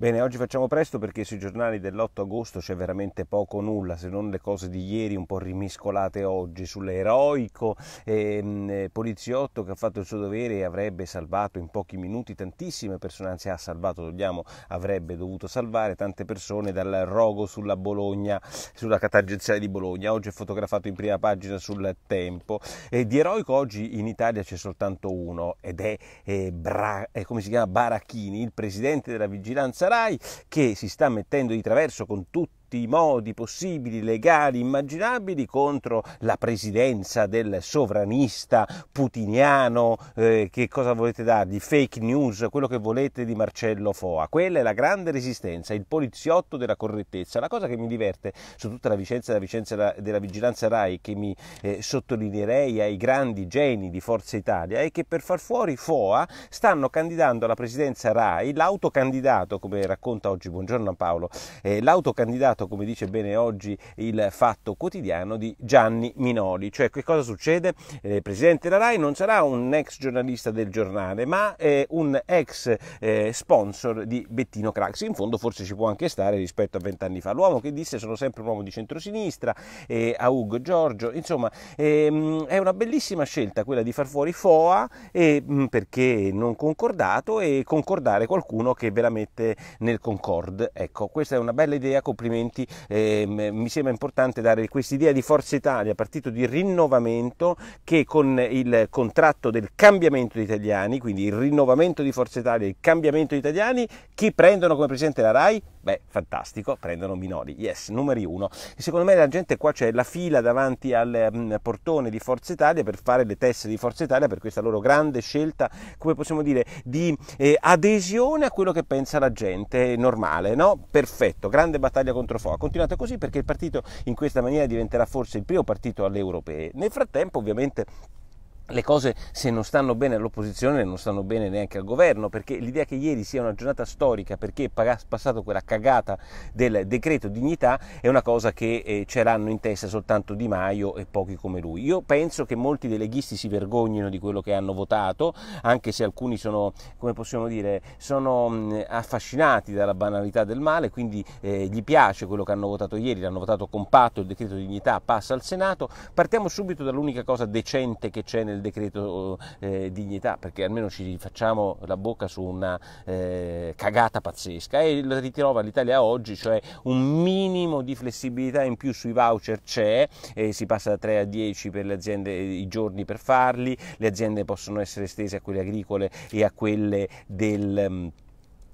Bene, oggi facciamo presto perché sui giornali dell'8 agosto c'è veramente poco o nulla, se non le cose di ieri un po' rimiscolate oggi sull'eroico ehm, poliziotto che ha fatto il suo dovere e avrebbe salvato in pochi minuti tantissime persone, anzi ha salvato, togliamo, avrebbe dovuto salvare tante persone dal rogo sulla Bologna, sulla tangenziale di Bologna. Oggi è fotografato in prima pagina sul tempo. E di eroico oggi in Italia c'è soltanto uno ed è, eh, Bra- eh, come si chiama? Baracchini, il presidente della vigilanza Rai che si sta mettendo di traverso con tutti tutti i modi possibili, legali, immaginabili contro la presidenza del sovranista putiniano, eh, che cosa volete dargli, fake news, quello che volete di Marcello Foa. Quella è la grande resistenza, il poliziotto della correttezza. La cosa che mi diverte su tutta la vicenda, della, vicenza della vigilanza RAI, che mi eh, sottolineerei ai grandi geni di Forza Italia, è che per far fuori Foa stanno candidando alla presidenza RAI l'autocandidato, come racconta oggi Buongiorno a Paolo, eh, l'autocandidato risultato, come dice bene oggi il fatto quotidiano di Gianni Minoli. Cioè che cosa succede? Eh, presidente della RAI non sarà un ex giornalista del giornale, ma eh, un ex eh, sponsor di Bettino Craxi. In fondo forse ci può anche stare rispetto a vent'anni fa. L'uomo che disse sono sempre un uomo di centrosinistra, eh, a Ugo Giorgio, insomma ehm, è una bellissima scelta quella di far fuori FOA eh, mm, perché non concordato e concordare qualcuno che ve la mette nel concord. Ecco, questa è una bella idea, complimenti movimenti, eh, mi sembra importante dare questa idea di Forza Italia, partito di rinnovamento che con il contratto del cambiamento di italiani, quindi il rinnovamento di Forza Italia, il cambiamento di italiani, chi prendono come presidente la RAI? Beh, fantastico, prendono Minori, yes, numeri uno. E secondo me la gente qua c'è la fila davanti al mm, portone di Forza Italia per fare le teste di Forza Italia per questa loro grande scelta, come possiamo dire, di eh, adesione a quello che pensa la gente normale, no? Perfetto, grande battaglia contro Foa. Continuate così perché il partito in questa maniera diventerà forse il primo partito alle europee. Nel frattempo ovviamente le cose se non stanno bene all'opposizione non stanno bene neanche al governo, perché l'idea che ieri sia una giornata storica perché è passato quella cagata del decreto dignità è una cosa che eh, ce l'hanno in testa soltanto Di Maio e pochi come lui. Io penso che molti dei leghisti si vergognino di quello che hanno votato, anche se alcuni sono, come possiamo dire, sono mh, mm, affascinati dalla banalità del male, quindi eh, gli piace quello che hanno votato ieri, l'hanno votato compatto, il decreto dignità passa al Senato. Partiamo subito dall'unica cosa decente che c'è nel del decreto eh, dignità, perché almeno ci facciamo la bocca su una eh, cagata pazzesca e ritrova l'Italia oggi, cioè un minimo di flessibilità in più sui voucher c'è, eh, si passa da 3 a 10 per le aziende eh, i giorni per farli, le aziende possono essere estese a quelle agricole e a quelle del... Mm,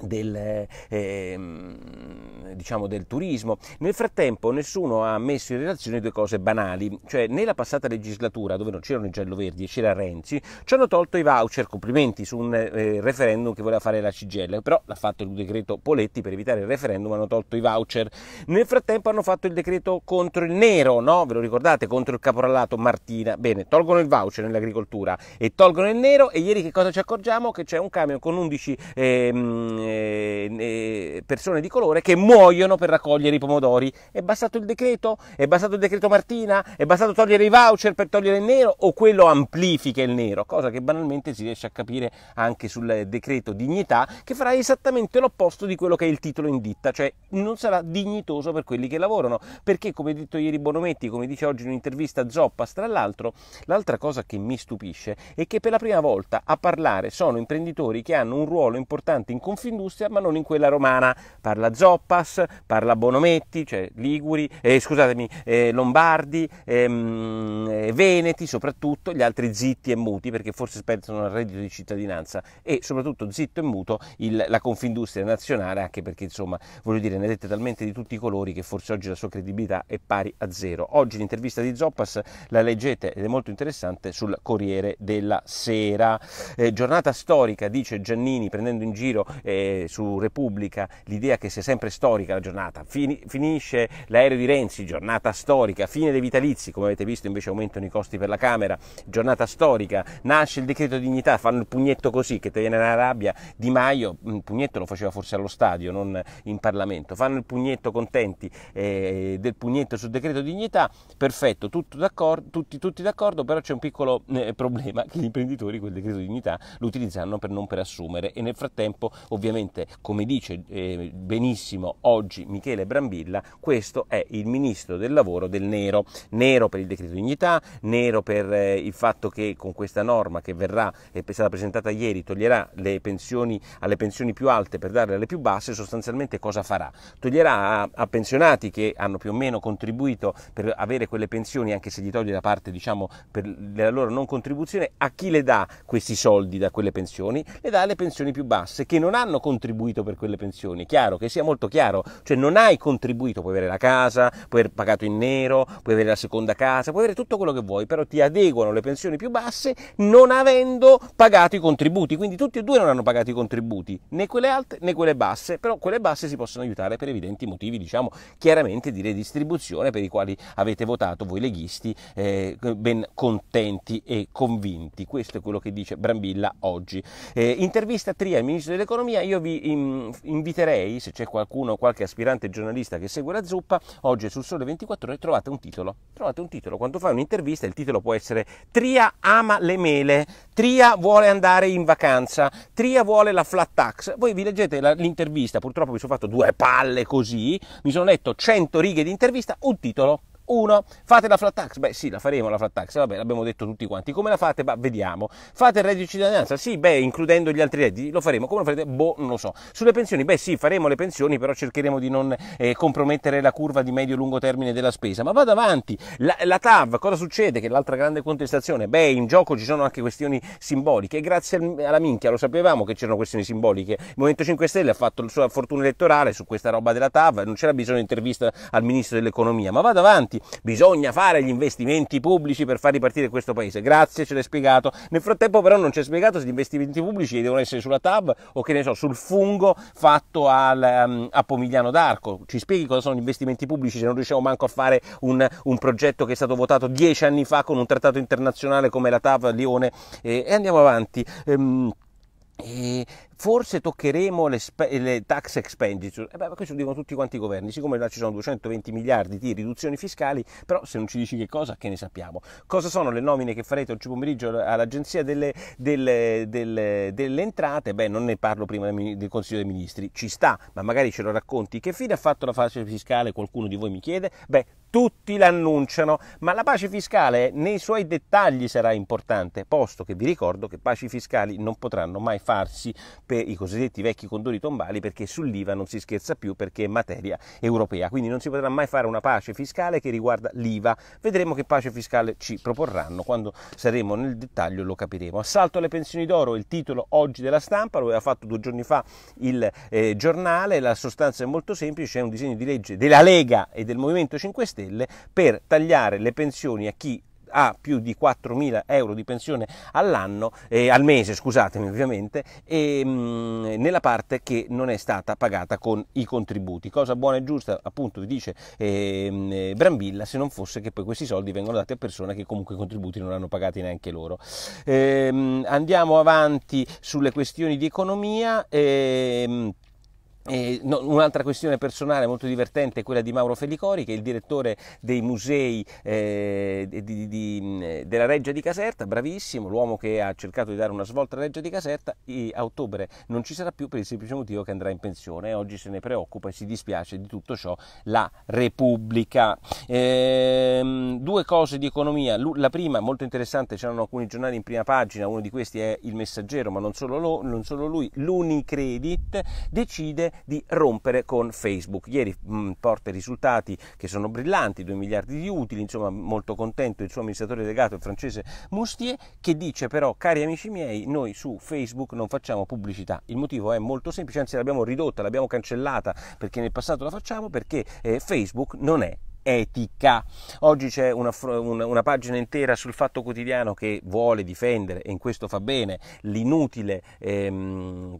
del eh, ehm, eh, diciamo, del turismo. Nel frattempo nessuno ha messo in relazione due cose banali, cioè nella passata legislatura dove non c'erano i gialloverdi e c'era Renzi, ci hanno tolto i voucher, complimenti su un eh, referendum che voleva fare la CGL, però l'ha fatto il decreto Poletti per evitare il referendum, hanno tolto i voucher. Nel frattempo hanno fatto il decreto contro il nero, no? ve lo ricordate, contro il caporalato Martina. Bene, tolgono il voucher nell'agricoltura e tolgono il nero e ieri che cosa ci accorgiamo? Che c'è un camion con 11 ehm, eh, eh, persone di colore che muovono muoiono per raccogliere i pomodori. È bastato il decreto? È bastato il decreto Martina? È bastato togliere i voucher per togliere il nero? O quello amplifica il nero? Cosa che banalmente si riesce a capire anche sul decreto dignità, che farà esattamente l'opposto di quello che è il titolo in ditta, cioè non sarà dignitoso per quelli che lavorano. Perché, come detto ieri Bonometti, come dice oggi in un'intervista Zoppas, tra l'altro, l'altra cosa che mi stupisce è che per la prima volta a parlare sono imprenditori che hanno un ruolo importante in Confindustria, ma non in quella romana. Parla Zoppas Sivas, parla Bonometti, cioè Liguri, eh, scusatemi, eh, Lombardi, ehm, eh, Veneti soprattutto, gli altri zitti e muti perché forse pensano il reddito di cittadinanza e soprattutto zitto e muto il, la Confindustria nazionale anche perché insomma voglio dire ne dette talmente di tutti i colori che forse oggi la sua credibilità è pari a zero. Oggi l'intervista di Zoppas la leggete ed è molto interessante sul Corriere della Sera. Eh, giornata storica dice Giannini prendendo in giro eh, su Repubblica l'idea che sia sempre storica storica la giornata, Fini, finisce l'aereo di Renzi, giornata storica, fine dei vitalizi, come avete visto invece aumentano i costi per la Camera, giornata storica, nasce il decreto dignità, fanno il pugnetto così che te viene la rabbia, Di Maio, il mm, pugnetto lo faceva forse allo stadio, non in Parlamento, fanno il pugnetto contenti eh, del pugnetto sul decreto dignità, perfetto, tutto d'accordo, tutti, tutti, d'accordo, però c'è un piccolo eh, problema che gli imprenditori quel decreto dignità lo utilizzano per non per assumere e nel frattempo ovviamente come dice eh, benissimo oggi Michele Brambilla, questo è il ministro del lavoro del nero, nero per il decreto dignità, nero per eh, il fatto che con questa norma che verrà, eh, è stata presentata ieri, toglierà le pensioni alle pensioni più alte per darle alle più basse, sostanzialmente cosa farà? Toglierà a, a pensionati che hanno più o meno contribuito per avere quelle pensioni, anche se gli toglie da parte diciamo, per la loro non contribuzione, a chi le dà questi soldi da quelle pensioni? Le dà alle pensioni più basse che non hanno contribuito per quelle pensioni, chiaro che sia molto chiaro denaro, cioè non hai contribuito, puoi avere la casa, puoi aver pagato in nero, puoi avere la seconda casa, puoi avere tutto quello che vuoi, però ti adeguano le pensioni più basse non avendo pagato i contributi, quindi tutti e due non hanno pagato i contributi, né quelle alte né quelle basse, però quelle basse si possono aiutare per evidenti motivi, diciamo chiaramente di redistribuzione per i quali avete votato voi leghisti eh, ben contenti e convinti. Questo è quello che dice Brambilla oggi. Eh, intervista Tria, il ministro dell'economia, io vi in, mm, inviterei, se c'è qualcuno qualche aspirante giornalista che segue la zuppa, oggi sul Sole 24 Ore trovate un titolo. Trovate un titolo. Quando fai un'intervista il titolo può essere Tria ama le mele, Tria vuole andare in vacanza, Tria vuole la flat tax. Voi vi leggete l'intervista, purtroppo mi sono fatto due palle così, mi sono letto 100 righe di intervista, un titolo 1. Fate la flat tax? Beh sì, la faremo la flat tax, vabbè, l'abbiamo detto tutti quanti. Come la fate? Bah, vediamo. Fate il reddito di cittadinanza? Sì, beh, includendo gli altri redditi, lo faremo. Come lo farete? Boh, non lo so. Sulle pensioni? Beh sì, faremo le pensioni, però cercheremo di non eh, compromettere la curva di medio-lungo termine della spesa. Ma vado avanti. La, la TAV, cosa succede? Che l'altra grande contestazione? Beh, in gioco ci sono anche questioni simboliche. Grazie alla minchia, lo sapevamo che c'erano questioni simboliche. Il Movimento 5 Stelle ha fatto la sua fortuna elettorale su questa roba della TAV, non c'era bisogno di intervista al Ministro dell'Economia. Ma vado avanti investimenti, bisogna fare gli investimenti pubblici per far ripartire questo paese. Grazie, ce l'hai spiegato. Nel frattempo però non ci hai spiegato se gli investimenti pubblici devono essere sulla TAV o che ne so, sul fungo fatto al, um, a Pomigliano d'Arco. Ci spieghi cosa sono gli investimenti pubblici se non riusciamo manco a fare un, un progetto che è stato votato dieci anni fa con un trattato internazionale come la TAV a Lione eh, e andiamo avanti. Ehm, e forse toccheremo le, spe- le tax expenditure. Eh beh, questo dicono tutti quanti i governi, siccome là ci sono 220 miliardi di riduzioni fiscali, però se non ci dici che cosa, che ne sappiamo. Cosa sono le nomine che farete oggi pomeriggio all'Agenzia delle, delle, delle, delle entrate? Beh, non ne parlo prima del Consiglio dei Ministri, ci sta, ma magari ce lo racconti. Che fine ha fatto la fase fiscale? Qualcuno di voi mi chiede? Beh, tutti l'annunciano, ma la pace fiscale nei suoi dettagli sarà importante, posto che vi ricordo che paci fiscali non potranno mai farsi per i cosiddetti vecchi condoni tombali perché sull'IVA non si scherza più perché è materia europea, quindi non si potrà mai fare una pace fiscale che riguarda l'IVA. Vedremo che pace fiscale ci proporranno, quando saremo nel dettaglio lo capiremo. Assalto alle pensioni d'oro, il titolo oggi della stampa, lo aveva fatto due giorni fa il eh, giornale, la sostanza è molto semplice, è un disegno di legge della Lega e del Movimento 5 Stelle per tagliare le pensioni a chi ha più di 4.000 euro di pensione all'anno, eh, al mese scusatemi ovviamente, e, mh, mm, nella parte che non è stata pagata con i contributi. Cosa buona e giusta appunto vi dice ehm, eh, Brambilla se non fosse che poi questi soldi vengono dati a persone che comunque i contributi non hanno pagati neanche loro. Eh, andiamo avanti sulle questioni di economia. Eh, eh, no, un'altra questione personale molto divertente è quella di Mauro Felicori, che è il direttore dei musei eh, di, di, di, della Reggia di Caserta, bravissimo, l'uomo che ha cercato di dare una svolta alla Reggia di Caserta, a ottobre non ci sarà più per il semplice motivo che andrà in pensione e oggi se ne preoccupa e si dispiace di tutto ciò la Repubblica. Ehm, due cose di economia, la prima molto interessante, c'erano alcuni giornali in prima pagina, uno di questi è Il Messaggero, ma non solo, lo, non solo lui, l'Unicredit decide di rompere con Facebook. Ieri mh, mm, porta risultati che sono brillanti, 2 miliardi di utili, insomma molto contento il suo amministratore delegato, il francese Moustier, che dice però, cari amici miei, noi su Facebook non facciamo pubblicità. Il motivo è molto semplice, anzi l'abbiamo ridotta, l'abbiamo cancellata perché nel passato la facciamo, perché eh, Facebook non è etica. Oggi c'è una, una, una, pagina intera sul Fatto Quotidiano che vuole difendere, e in questo fa bene, l'inutile ehm,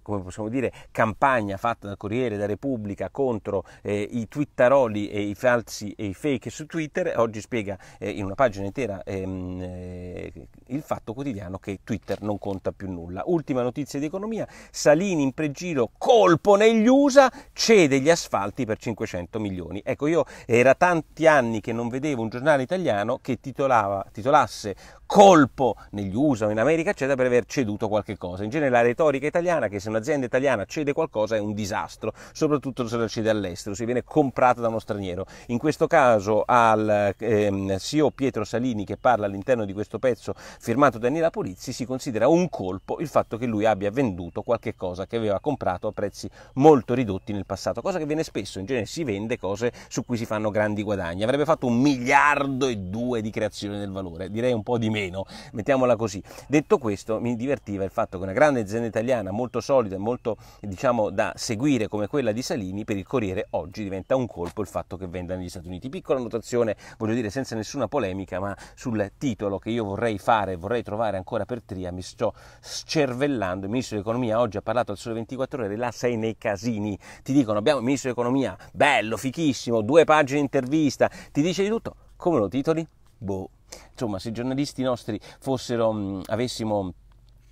dire, campagna fatta dal Corriere, da Repubblica contro eh, i twittaroli e i falsi e i fake su Twitter. Oggi spiega eh, in una pagina intera ehm, eh, il Fatto Quotidiano che Twitter non conta più nulla. Ultima notizia di economia, Salini in pregiro, colpo negli USA, cede gli asfalti per 500 milioni. Ecco, io era tanto molti anni che non vedevo un giornale italiano che titolava, titolasse colpo negli USA o in America, eccetera, per aver ceduto qualche cosa. In genere la retorica italiana che se un'azienda italiana cede qualcosa è un disastro, soprattutto se la cede all'estero, se viene comprata da uno straniero. In questo caso al ehm, CEO Pietro Salini che parla all'interno di questo pezzo firmato Daniela Polizzi si considera un colpo il fatto che lui abbia venduto qualche cosa che aveva comprato a prezzi molto ridotti nel passato, cosa che viene spesso, in genere si vende cose su cui si fanno grandi guadagni. Eh, guadagni, avrebbe fatto un miliardo e due di creazione del valore, direi un po' di meno, mettiamola così. Detto questo, mi divertiva il fatto che una grande azienda italiana molto solida e molto diciamo da seguire come quella di Salini per il Corriere oggi diventa un colpo il fatto che venda negli Stati Uniti. Piccola notazione, voglio dire senza nessuna polemica, ma sul titolo che io vorrei fare, vorrei trovare ancora per Tria, mi sto scervellando. Il ministro dell'economia oggi ha parlato al sole 24 ore, là sei nei casini. Ti dicono abbiamo il ministro dell'economia, bello, fichissimo, due pagine intervista, giornalista, ti dice di tutto, come lo titoli? Boh. Insomma, se i giornalisti nostri fossero, mh, avessimo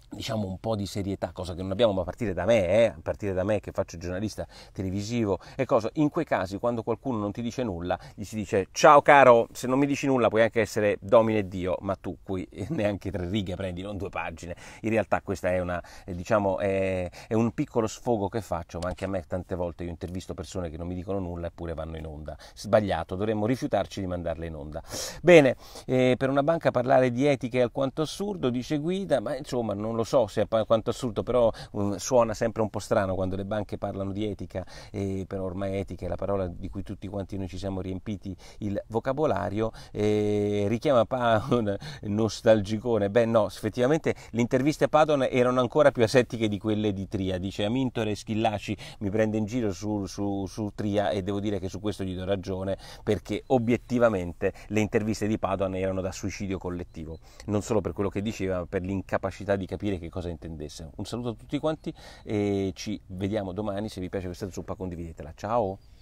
diciamo un po' di serietà, cosa che non abbiamo ma a partire da me, eh, a partire da me che faccio giornalista televisivo e cosa, in quei casi quando qualcuno non ti dice nulla, gli si dice ciao caro, se non mi dici nulla puoi anche essere domine Dio, ma tu qui neanche tre righe prendi, non due pagine, in realtà questo è, una, eh, diciamo, è, è un piccolo sfogo che faccio, ma anche a me tante volte io intervisto persone che non mi dicono nulla eppure vanno in onda, sbagliato, dovremmo rifiutarci di mandarle in onda. Bene, eh, per una banca parlare di etiche è alquanto assurdo, dice Guida, ma insomma non lo so se, quanto assurdo, però um, suona sempre un po' strano quando le banche parlano di etica, e però ormai etica è la parola di cui tutti quanti noi ci siamo riempiti il vocabolario, eh, richiama Paon nostalgicone, beh no, effettivamente le interviste a Padon erano ancora più asettiche di quelle di Tria, dice Amintore Schillaci mi prende in giro su, su, su Tria e devo dire che su questo gli do ragione perché obiettivamente le interviste di Padoan erano da suicidio collettivo, non solo per quello che diceva, ma per l'incapacità di capire capire che cosa intendesse. Un saluto a tutti quanti e ci vediamo domani. Se vi piace questa zuppa condividetela. Ciao!